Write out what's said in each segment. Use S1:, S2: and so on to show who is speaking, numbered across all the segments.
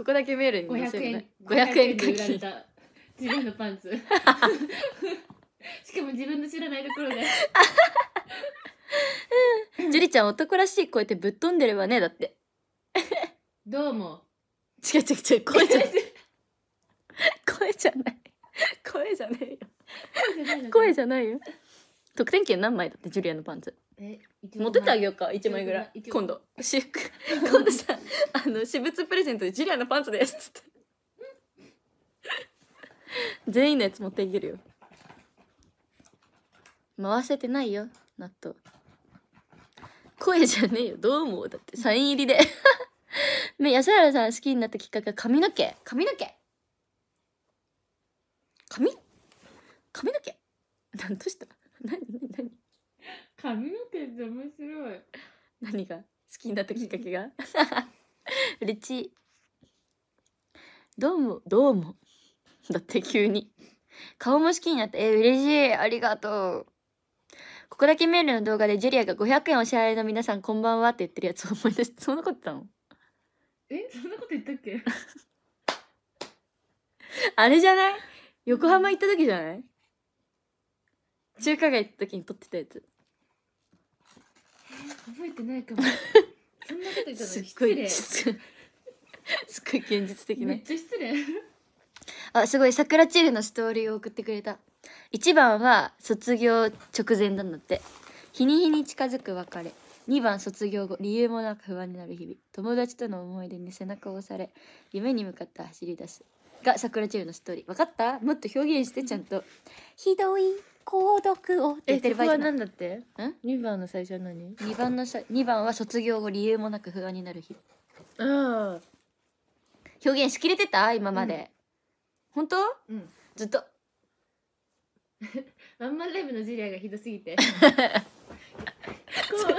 S1: ここだけメールに載せるね500円課金自分のパンツしかも自分の知らないところでジュリちゃん男らしい声ってぶっ飛んでるわねだってどうも違う違う違う声じゃない声じゃない声じゃないよ声じゃないよ得点券何枚だってジュリアのパンツえ持ってってあげようか1枚ぐらい今度私服今度さあの私物プレゼントでジュリアのパンツですっつって 全員のやつ持っていけるよ回せてないよ納豆声じゃねえよどう思うだってサイン入りで ね安原さん好きになったきっかけは髪の毛髪の毛髪髪の毛何と した何が好きになったきっかけが 嬉しいどうもどうもだって急に顔も好きになったえ嬉しいありがとうここだけメールの動画でジュリアが500円お支払いの皆さんこんばんはって言ってるやつを思い出してそんなこと言ったのえそんなこと言ったっけ あれじゃない横浜行った時じゃない中華街行った時に撮ってたやつ覚えてないかも そんなこと言ったらすご失い礼 すっごい現実的めっちゃ失礼あすごい桜チーのストーリーを送ってくれた1番は卒業直前なんだって日に日に近づく別れ2番卒業後理由もなく不安になる日々友達との思い出に背中を押され夢に向かって走り出すが桜チーのストーリー分かったもっと表現してちゃんとひどい購読をって言ってる場合じゃないんだってん二番の最初は何2番のしゃ二番は卒業後理由もなく不安になる日うん表現しきれてた今まで、本当うんずっとワンマンライブのジュリアがひどすぎて心が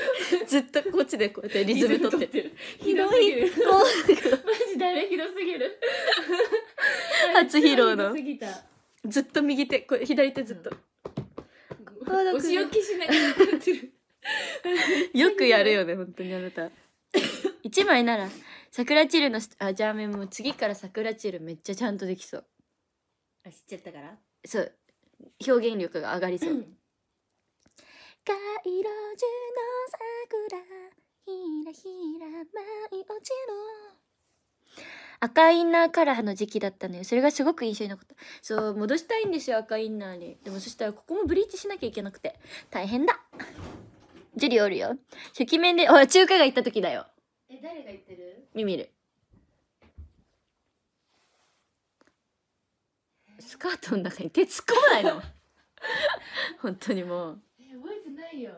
S1: ずっとこっちでこうやってリズム取ってるひどすぎる マジだ誰ひどすぎる 初披露のひどすぎたずっと右手これ左手ずっと、お仕置きしながらってるよくやるよね本当にあなた 一枚なら桜チルのあじゃあめも次から桜チルめっちゃちゃんとできそうあ知っちゃったからそう表現力が上がりそう、うん、街路樹の桜ひらひら舞い落ちる赤インナーカラーの時期だったのよそれがすごく印象に残ったそう戻したいんですよ赤インナーにでもそしたらここもブリーチしなきゃいけなくて大変だジュリおるよ初期面でお中華街行った時だよえ誰が行ってるミミルスカートの中に手突っ込まないの 本当にもうえ覚えてないよ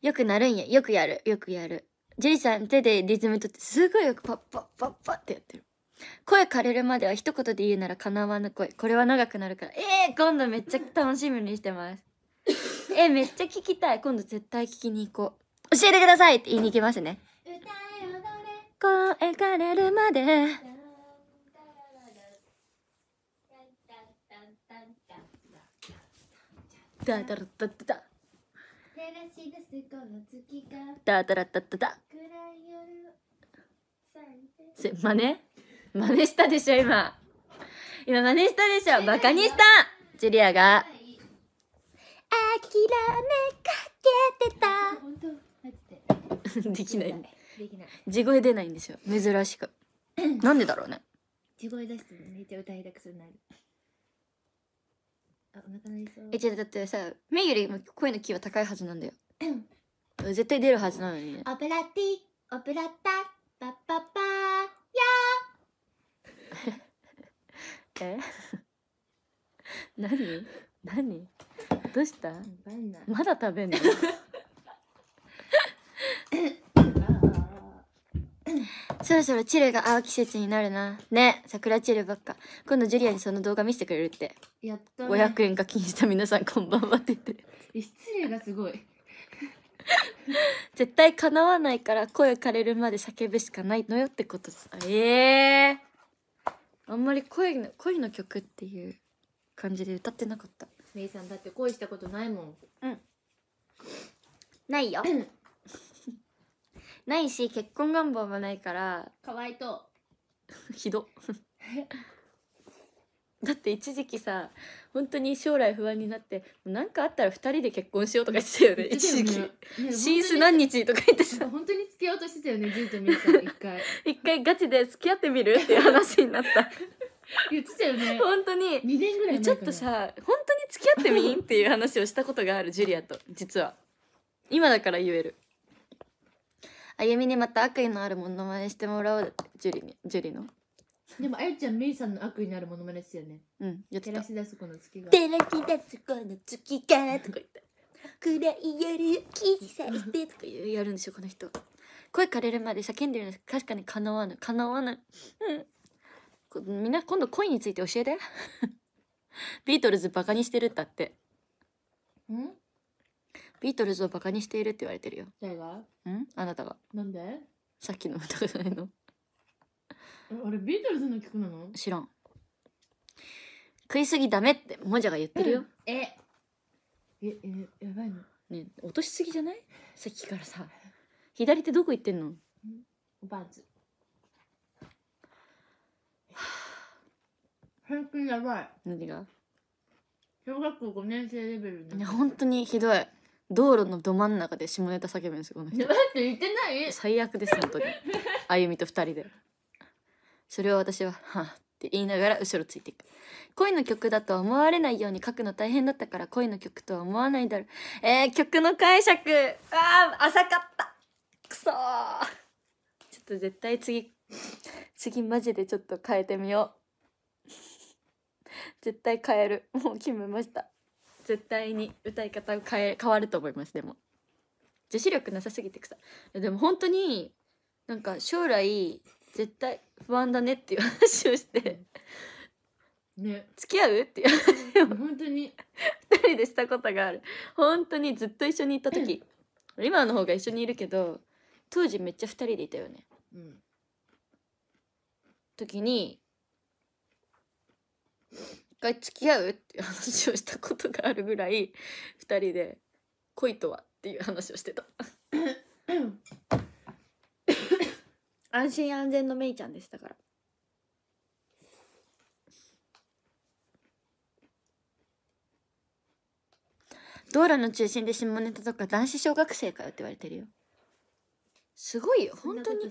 S1: よくなるんやよくやるよくやるジェイさん手でリズムとってすごいよくパッパッパッパッってやってる。声枯れるまでは一言で言うならかなわぬ声。これは長くなるから。えー、今度めっちゃ楽しみにしてます。えー、めっちゃ聞きたい。今度絶対聞きに行こう。教えてくださいって言いに行きますね。歌れ声枯れるまで。ダダダダダダ照らし出すこの月がダだらだダだ暗い夜せ真似真似したでしょ今今真似したでしょバカにしたジュリアが諦めかけてたできない地声出ないんですよ珍しくなんでだろうね地声出してめっちゃ歌いたくするなるあ、お腹鳴りそう。え、じゃだってさ、目よりも声のキーは高いはずなんだよ。絶対出るはずなのにオペラティ、オペラタ、パッパッパー、や え 何何どうしたまだ食べんの そろそろチルが会う季節になるな。ね、桜チルばっか。今度ジュリアにその動画見せてくれるって。やっと、ね、500円課金した皆さんこんばんはって言って失礼がすごい 絶対かなわないから声枯れるまで叫ぶしかないのよってことですええー、あんまり声の恋の曲っていう感じで歌ってなかっためいさんだって恋したことないもんうんないよ ないし結婚願望もないからかわいと ひどだって一時期さ本当に将来不安になって何かあったら2人で結婚しようとか言ってたよね一時期「シース何日」とか言ってさ本当に付き合おうとしてたよねジュンとミキさん 一回一回ガチで付き合ってみるっていう話になった言ってたよね本当に2年ぐらいちょっとさ本当に付き合ってみんっていう話をしたことがあるジュリアと実は今だから言えるあゆみにまた悪意のあるものまねしてもらおうジュリにジュリの でもあやちゃんメイさんの悪意になるものまねですよねうんやって照らし出すこの月が照らし出すこの月がとか言って暗い夜記事さいてとか言うやるんですよこの人声枯れるまで叫んでるの確かにかなわぬかなわぬうんみんな今度恋について教えて ビートルズバカにしてるったってうんビートルズをバカにしているって言われてるよ誰がうんあなたがなんでさっきの歌じゃないのあれビートルズの曲なの知らん食いすぎダメってもじゃが言ってるよ、えええやばいのね落としすぎじゃないさっきからさ左手どこ行ってんのおばあず本当にやばい何が小学校5年生レベルいや本当にひどい道路のど真ん中で下ネタ叫ぶんですよこの人 待って言ってない最悪です本当にあゆみと二人でそれは私は、はぁって言いながら後ろついていく。恋の曲だと思われないように書くの大変だったから恋の曲とは思わないだろう。えー、曲の解釈あー、浅かったくそーちょっと絶対次、次マジでちょっと変えてみよう。絶対変える。もう決めました。絶対に歌い方を変え、変わると思います、でも。女子力なさすぎてくさ。でも本当に、なんか将来絶対不安だねっていう話をして、ね付き合うっていう話を本当に2人でしたことがある本当にずっと一緒にいた時今の方が一緒にいるけど当時めっちゃ2人でいたよねうん時に一回付き合うっていう話をしたことがあるぐらい2人で恋とはっていう話をしてた 安心安全のめいちゃんでしたから。道路の中心で下ネタとか男子小学生かよって言われてるよすごいよ本当に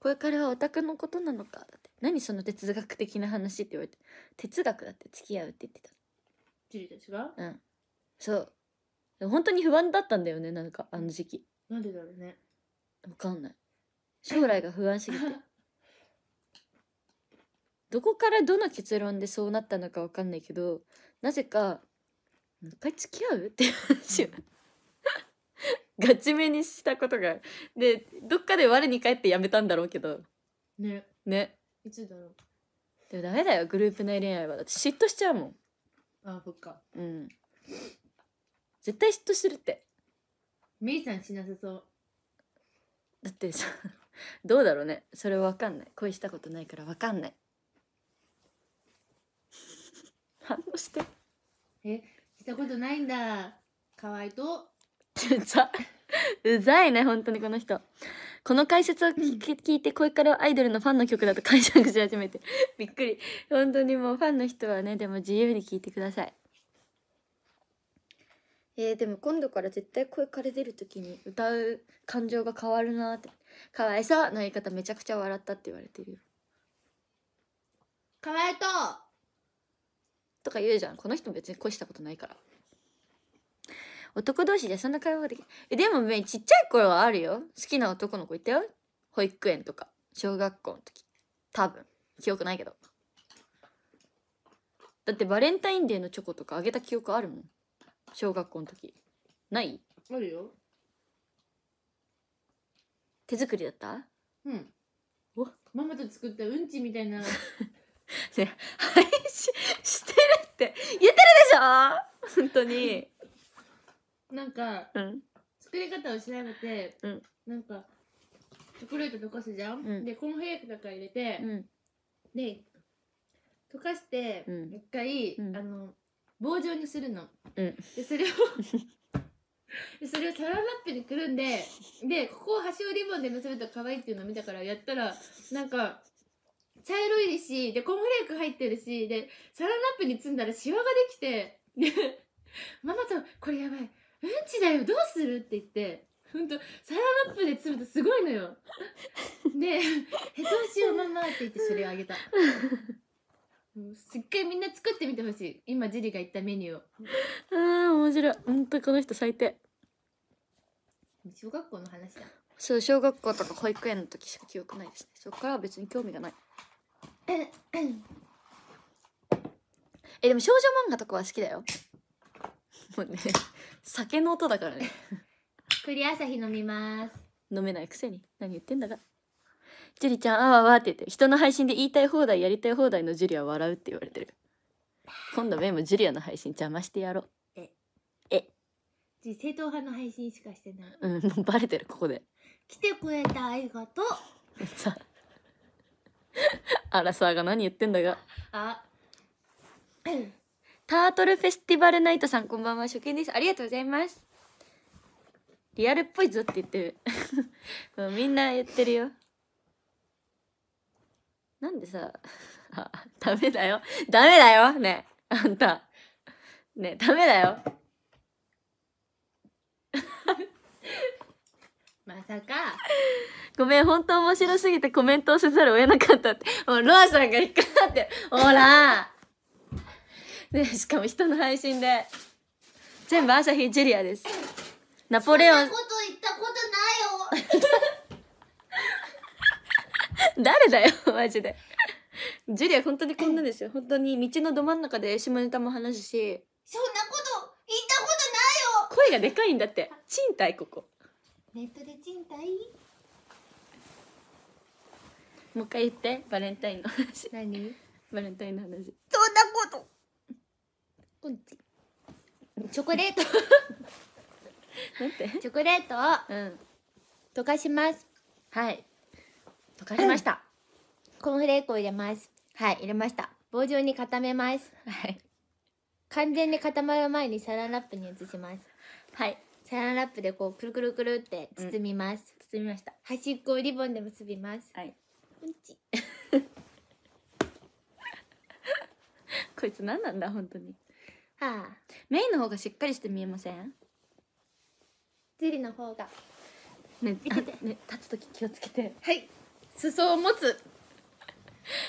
S1: これからはオタクのことなのかだって何その哲学的な話って言われて哲学だって付き合うって言ってたジリたちがうんそう本当に不安だったんだよねなんかあの時期なんでだろうねわかんない将来が不安すぎて どこからどの結論でそうなったのかわかんないけどなぜか「もう一回付き合う?」って話 ガチめにしたことがでどっかで我に返ってやめたんだろうけどねねいつだろうでもダメだよグループ内恋愛はだって嫉妬しちゃうもんあそっかうん絶対嫉妬するってメイさんしなさそうだってさ どうだろうねそれわかんない恋したことないからわかんない 反応してえしたことないんだかわいとうざうざいね本当にこの人この解説を聞いて恋からアイドルのファンの曲だと解釈し始めてびっくり本当にもうファンの人はねでも自由に聴いてくださいえー、でも今度から絶対声枯れ出る時に歌う感情が変わるなって「かわいそう」の言い方めちゃくちゃ笑ったって言われてるよ「かわいそう」とか言うじゃんこの人別に恋したことないから男同士でそんな会話ができえでもめちっちゃい頃はあるよ好きな男の子いたよ保育園とか小学校の時多分記憶ないけどだってバレンタインデーのチョコとかあげた記憶あるもん小学校の時ないあるよ手作りだったうんおママと作ったうんちみたいな 配信してるって言ってるでしょ本当になんか、うん、作り方を調べて、うん、なんかチョコレート溶かすじゃん、うん、でコーンフレークとか入れて、うん、で溶かして一回、あの棒状にするの。うん。でそれを でそれをサランラップにくるんででここを端をリボンで結ぶと可愛いっていうのを見たからやったらなんか茶色いしでコーンフレーク入ってるしでサランラップに包んだらシワができてで ママと「これやばいうんちだよどうする?」って言って。ほんとサランラップで包むとすごいのよで「へ どうしようママ」って言ってそれをあげたすっごいみんな作ってみてほしい今ジリが言ったメニューをああ面白いほんとこの人最低小学校の話だそう小学校とか保育園の時しか記憶ないですねそっからは別に興味がない えでも少女漫画とかは好きだよもうね酒の音だからね クリア朝日飲みます飲めないくせに何言ってんだか「樹里ちゃんあわわ」って言って人の配信で言いたい放題やりたい放題のジュリは笑うって言われてる今度メモジュリアの配信邪魔してやろうええ正統派の配信しかしてないうんもうバレてるここで来てくれてありがとうさあらさが何言ってんだがあタートルフェスティバルナイトさんこんばんは初見ですありがとうございますリアルっぽいぞって言ってる みんな言ってるよなんでさ、あ、ダメだよ。ダメだよねえ、あんた。ねえ、ダメだよ。まさか。ごめん、本当面白すぎてコメントをせざるを得なかったって。もう、ロアさんが引っかかって。ほらねしかも人の配信で。全部朝日ジュリアです。ナポレオン。誰だよ マジでジュリア本当にこんなですよ本当に道のど真ん中で下ネタも話すしそんなこと言ったことないよ声がでかいんだって賃貸ここネットで賃貸もう一回言ってバレンタインの話何バレンタインの話そんなことこっちチョコレートな んてチョコレートを溶かしますはいわかりました。コーンフレークを入れます。はい、入れました。棒状に固めます。はい。完全に固まる前にサランラップに移します。はい。サランラップでこうくるくるくるって包みます。うん、包みました。端っこをリボンで結びます。はい。うんち。こいつ何なんだ本当に。はあ。メインの方がしっかりして見えません？ゼリーの方が。ね、てね、立つ時気をつけて。はい。裾を持つ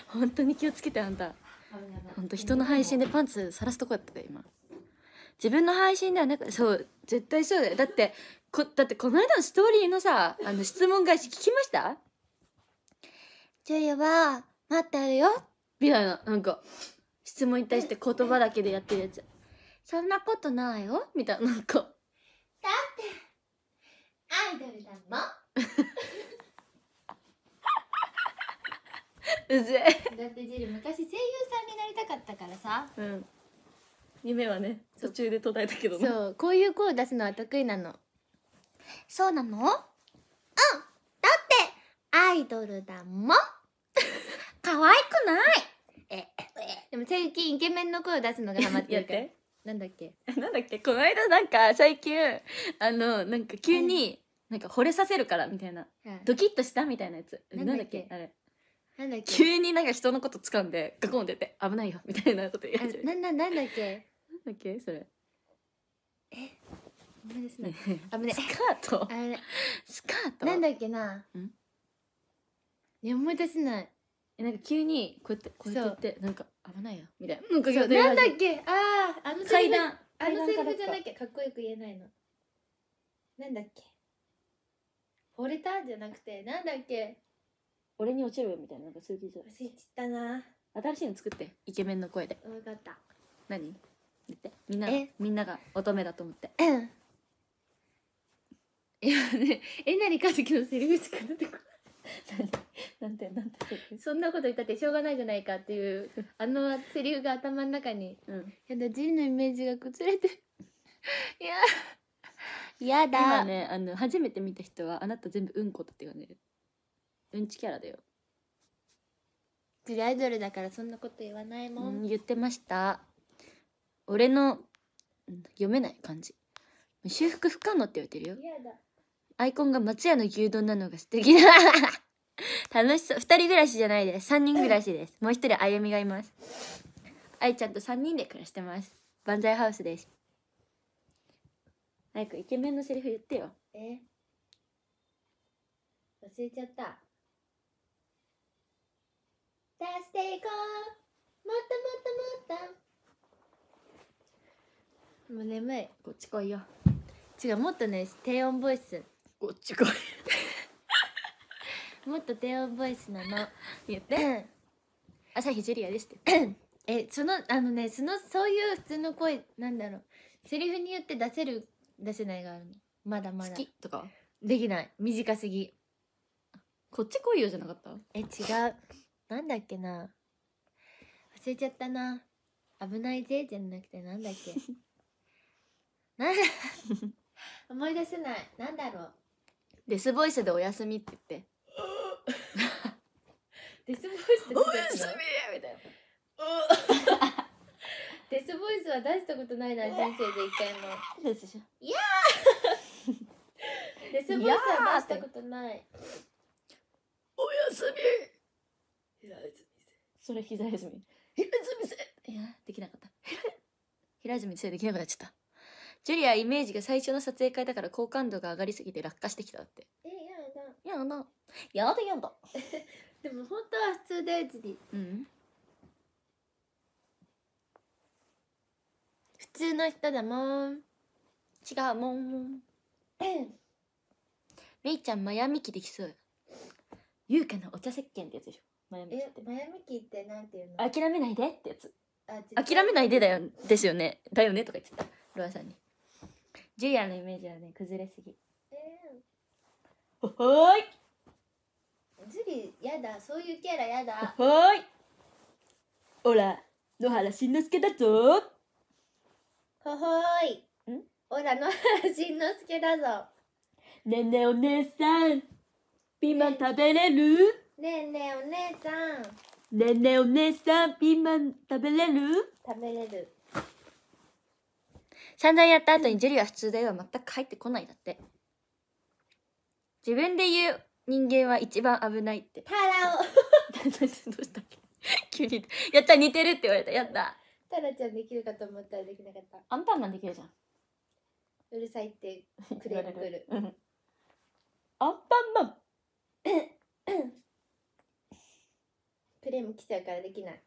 S1: 本当に気をつけてあんた本当人の配信でパンツさらすとこやったで今自分の配信ではなくそう絶対そうだよだってこだってこの間のストーリーのさあの質問返し聞きましたジュリは待ってあるよみたいななんか質問に対して言葉だけでやってるやつそんなことないよみたいななんかだってアイドルだもん うぜだってジル昔声優さんになりたかったからさうん夢はね途中で途絶えたけどそうこういう声出すのは得意なのそうなのうんだってアイドルだもん 可愛くないえでも最近イケメンの声を出すのがハマってるからなんだっけなんだっけこの間なんか最近あのなんか急に、なんか惚れさせるからみたいな、はいドキッとしたみたいなやつなんだっけあれなんだっけ急になんか人のこと掴んでガコンってやって危ないよみたいなこと言い始てなんだなんだっけだっけそれえ危ないですね危ねスカートないスカートなんだっけなんいや思い出せないえなんか急にこうやってこうやってってなんか危ないよみたいなそうなんだっけあああのセリフあのセリフじゃなきゃかっこよく言えないのなんだっけ惚れたじゃなくてなんだっけ俺に落ちるよみたいななんかそういう気じゃ忘れちったな新しいの作ってイケメンの声で分かった何言ってみんなえみんなが乙女だと思っていやねえなりかずきのセリフしか出てこ何 なんてなんてそんなこと言ったってしょうがないじゃないかっていう あのセリフが頭の中にうんやだジンのイメージが崩れてるいややだ今ねあの初めて見た人はあなた全部うんことって言われるうんちキャラだよ次アイドルだからそんなこと言わないもん、ん、言ってました俺の読めない感じ修復不可能って言ってるよアイコンが松屋の牛丼なのが素敵だ 楽しそう2人暮らしじゃないです3人暮らしですもう一人あゆみがいますあいちゃんと3人で暮らしてますバンザイハウスです早くイケメンのセリフ言ってよえ忘れちゃった出していこうもっともっともっともう眠いこっち来いよ違うもっとね低音ボイスこっち来い もっと低音ボイスなの言って朝日ジュリアですってえそのあのねそのそういう普通の声なんだろうセリフによって出せる出せないがあるのまだまだ好きとかできない短すぎこっち来いよじゃなかったえ違うなんだっけな忘れちゃったな危ないぜじゃなくてなんだっけ な思い出せないなんだろうデスボイスでおやすみって言って デスボイスでおやすみみたいなデスボイスは出したことないな人生で一回もいや デスボイスは出したことないおやすみそれ平泉平泉せいやできなかった平泉せできなくなっちゃったジュリアイメージが最初の撮影会だから好感度が上がりすぎて落下してきたってえやだやだやだやだでも本当は普通だよジュリうん普通の人だもん違うもんめいちゃんマヤミキできそう優香のお茶石鹸ってやつでしょマヤミっえてマヤミキってなんていうの諦めないでってやつあ諦めないでだよですよねだよねとか言ってたロアさんにジュリアのイメージはね崩れすぎえほほーいジュリやだそういうキャラやだほーいオら野原しんのすけだぞほほーいんオラ野原しんのすけだぞねえねお姉さんピーマン食べれるねえねえお姉ちゃんねえねえお姉さんピーマン食べれる食べれる散々やった後にジェリーは普通だよ全く帰ってこないだって自分で言う人間は一番危ないってタラを どうしたっけ急にやった似てるって言われたやったタラちゃんできるかと思ったらできなかったアンパンマンできるじゃんうるさいってくれるムくる、うん、アンパンマンクレーム来ちゃうからできない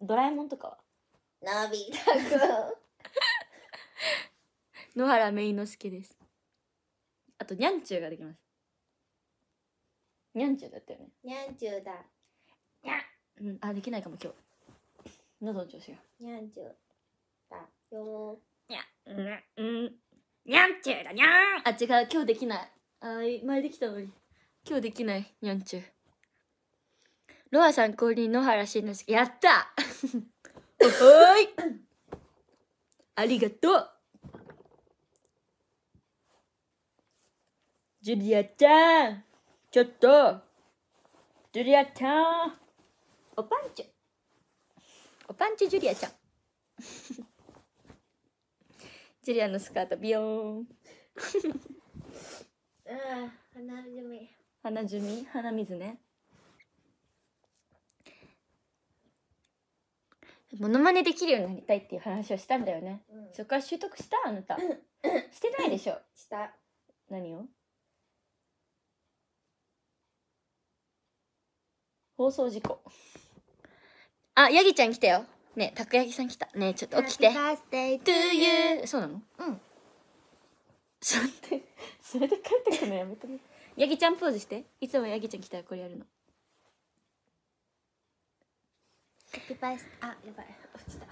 S1: ドラえもんとかはのび太くん野原めいのすけですあとにゃんちゅうができますにゃんちゅうだったよねにゃんちゅうだにゃんうんあできないかも今日喉の調子がにゃんちゅうだよにゃうんにゃんちゅうだにゃんあ違う今日できないあ前できたのに今日できないにゃんちゅうロアさん公認野原しんのすけやったおいありがとうジュリアちゃんちょっとジュリアちゃんおパンチおパンチジュリアちゃんジュリアのスカートビヨーンああ鼻水み鼻水ねモノマネできるようになりたいっていう話をしたんだよね、うん、そこから習得したあなたしてないでしょした何を放送事故あヤギちゃん来たよねたくやきさん来たねちょっと起きてそうなのうんそれで帰ってくのやめてねヤギちゃんポーズしていつもヤギちゃん来たらこれやるのコピパイスあやばい落ちた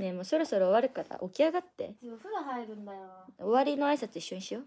S1: ねもうそろそろ終わるから起き上がってお風呂入るんだよ終わりの挨拶一緒にしよう